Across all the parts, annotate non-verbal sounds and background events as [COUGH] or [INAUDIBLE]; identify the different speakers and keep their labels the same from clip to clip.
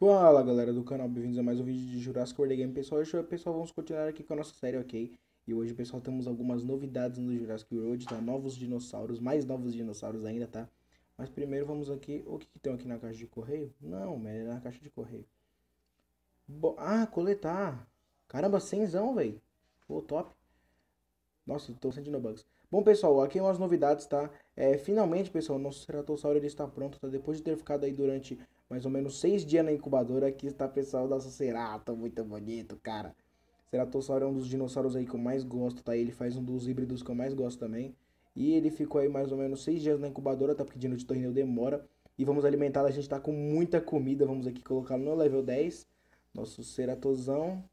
Speaker 1: Fala galera do canal, bem-vindos a mais um vídeo de Jurassic World Game Pessoal, hoje, pessoal, vamos continuar aqui com a nossa série, ok? E hoje, pessoal, temos algumas novidades no Jurassic World, tá? Novos dinossauros, mais novos dinossauros ainda, tá? Mas primeiro vamos aqui, o que, que tem aqui na caixa de correio? Não, é na caixa de correio Bo... Ah, coletar Caramba, cenzão, velho Pô, top Nossa, tô sentindo bugs Bom, pessoal, aqui umas novidades, tá? É, finalmente, pessoal, nosso ceratossauro ele está pronto, tá? Depois de ter ficado aí durante mais ou menos seis dias na incubadora, aqui está, pessoal, da cerato muito bonito, cara. Ceratossauro é um dos dinossauros aí que eu mais gosto, tá? Ele faz um dos híbridos que eu mais gosto também. E ele ficou aí mais ou menos seis dias na incubadora, tá? Porque dino de torneio demora. E vamos alimentar, a gente tá com muita comida. Vamos aqui colocar no level 10, nosso ceratosão.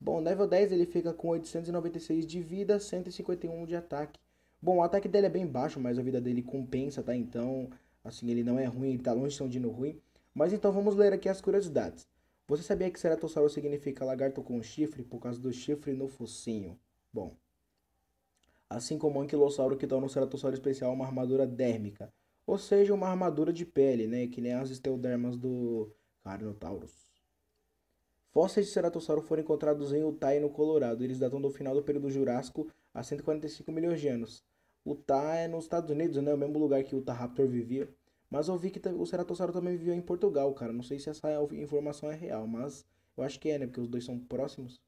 Speaker 1: Bom, level 10 ele fica com 896 de vida, 151 de ataque. Bom, o ataque dele é bem baixo, mas a vida dele compensa, tá? Então, assim, ele não é ruim, ele tá longe de ser um dino ruim. Mas então vamos ler aqui as curiosidades. Você sabia que Ceratossauro significa lagarto com chifre por causa do chifre no focinho? Bom, assim como o anquilossauro que torna o Ceratossauro especial uma armadura dérmica, ou seja, uma armadura de pele, né, que nem as esteodermas do Carnotaurus. Fósseis de Ceratossauro foram encontrados em Utah e no Colorado. Eles datam do final do período Jurássico a 145 milhões de anos. Utah é nos Estados Unidos, né? O mesmo lugar que o Utah Raptor vivia. Mas eu vi que o Ceratossauro também vivia em Portugal, cara. Não sei se essa é informação é real, mas eu acho que é, né? Porque os dois são próximos.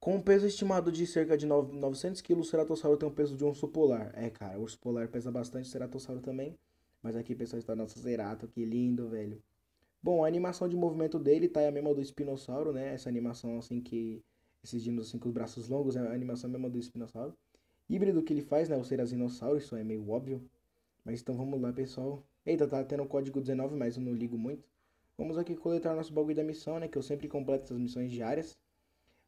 Speaker 1: Com um peso estimado de cerca de 900 quilos, o ceratossauro tem o peso de um urso polar. É, cara, o urso polar pesa bastante, o ceratossauro também. Mas aqui, pessoal, está nosso cerato, que lindo, velho. Bom, a animação de movimento dele tá a mesma do espinossauro, né? Essa animação, assim, que... Esses dinos, assim, com os braços longos, é a animação mesma do espinossauro híbrido que ele faz, né? o ser isso é meio óbvio. Mas então vamos lá, pessoal. Eita, tá tendo o código 19, mas eu não ligo muito. Vamos aqui coletar nosso bagulho da missão, né? Que eu sempre completo essas missões diárias.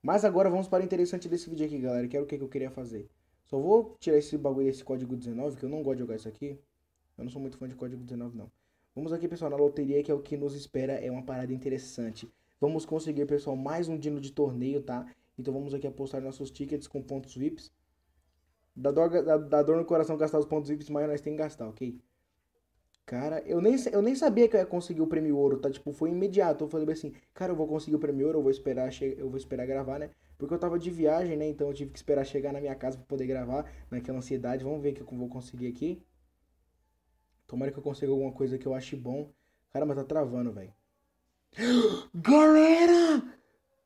Speaker 1: Mas agora vamos para o interessante desse vídeo aqui, galera. Que era o que, que eu queria fazer. Só vou tirar esse bagulho desse código 19, que eu não gosto de jogar isso aqui. Eu não sou muito fã de código 19, não. Vamos aqui, pessoal, na loteria, que é o que nos espera. É uma parada interessante. Vamos conseguir, pessoal, mais um dino de torneio, tá? Então vamos aqui apostar nossos tickets com pontos VIPs. Da dor, dor no coração gastar os pontos vivos mas nós temos que gastar, ok? Cara, eu nem, eu nem sabia que eu ia conseguir o prêmio ouro, tá? Tipo, foi imediato. Eu falei assim, cara, eu vou conseguir o prêmio ouro, eu vou esperar, eu vou esperar gravar, né? Porque eu tava de viagem, né? Então eu tive que esperar chegar na minha casa pra poder gravar, naquela ansiedade. Vamos ver o que eu vou conseguir aqui. Tomara que eu consiga alguma coisa que eu ache bom. Caramba, tá travando, velho. [GASPS] Galera!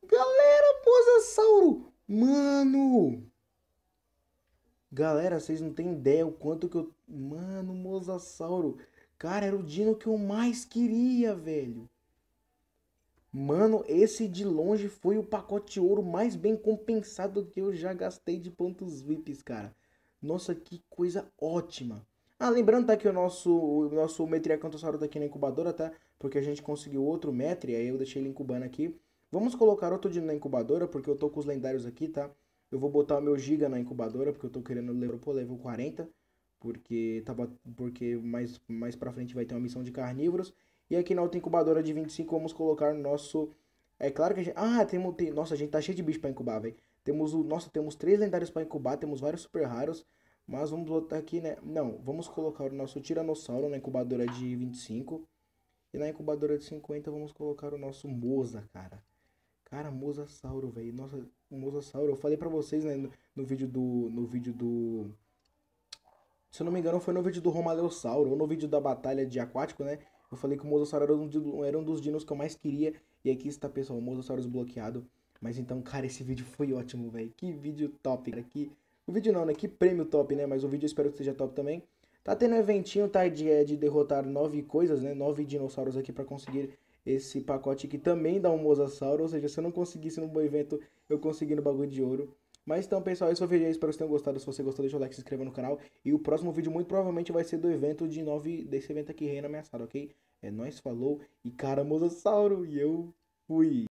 Speaker 1: Galera, posasauro! Mano! Galera, vocês não têm ideia o quanto que eu. Mano, Mosasauro. Cara, era o Dino que eu mais queria, velho. Mano, esse de longe foi o pacote ouro mais bem compensado que eu já gastei de pontos VIPs, cara. Nossa, que coisa ótima. Ah, lembrando, tá, que o nosso, o nosso Metriacantossauro tá aqui na incubadora, tá? Porque a gente conseguiu outro Metri, aí eu deixei ele incubando aqui. Vamos colocar outro Dino na incubadora, porque eu tô com os lendários aqui, tá? Eu vou botar o meu giga na incubadora, porque eu tô querendo levar pro level 40, porque, tá, porque mais, mais pra frente vai ter uma missão de carnívoros. E aqui na outra incubadora de 25 vamos colocar nosso... É claro que a gente... Ah, temos... Tem... Nossa, a gente tá cheio de bicho pra incubar, velho. Temos o... Nossa, temos três lendários pra incubar, temos vários super raros. Mas vamos botar aqui, né? Não, vamos colocar o nosso Tiranossauro na incubadora de 25. E na incubadora de 50 vamos colocar o nosso Moza, cara. Cara, moza sauro velho. Nossa, um Mosasauro. Eu falei pra vocês, né, no, no, vídeo do. No vídeo do. Se eu não me engano, foi no vídeo do Romaleossauro, ou no vídeo da batalha de aquático, né? Eu falei que o Mosasauro era um, era um dos dinos que eu mais queria. E aqui está, pessoal, o Mosasauro desbloqueado. Mas então, cara, esse vídeo foi ótimo, velho. Que vídeo top, cara. Que... O vídeo não, né? Que prêmio top, né? Mas o vídeo eu espero que seja top também. Tá tendo um eventinho, tá? De, é, de derrotar nove coisas, né? Nove dinossauros aqui para conseguir esse pacote aqui também dá um mosasauro, ou seja, se eu não conseguisse no bom evento, eu consegui no bagulho de ouro. Mas então, pessoal, é isso foi o vídeo aí, espero que vocês tenham gostado. Se você gostou, deixa o like, se inscreva no canal. E o próximo vídeo, muito provavelmente, vai ser do evento de 9, desse evento aqui, Reino Ameaçado, ok? É nóis, falou, e cara, mosasauro, e eu fui!